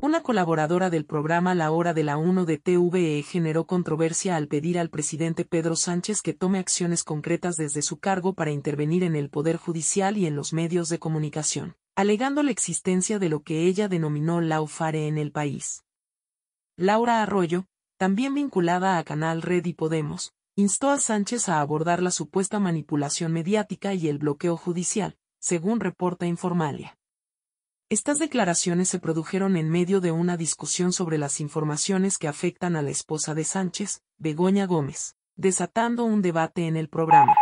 Una colaboradora del programa La Hora de la 1 de TVE generó controversia al pedir al presidente Pedro Sánchez que tome acciones concretas desde su cargo para intervenir en el Poder Judicial y en los medios de comunicación, alegando la existencia de lo que ella denominó laufare en el país. Laura Arroyo, también vinculada a Canal Red y Podemos, instó a Sánchez a abordar la supuesta manipulación mediática y el bloqueo judicial, según reporta Informalia. Estas declaraciones se produjeron en medio de una discusión sobre las informaciones que afectan a la esposa de Sánchez, Begoña Gómez, desatando un debate en el programa.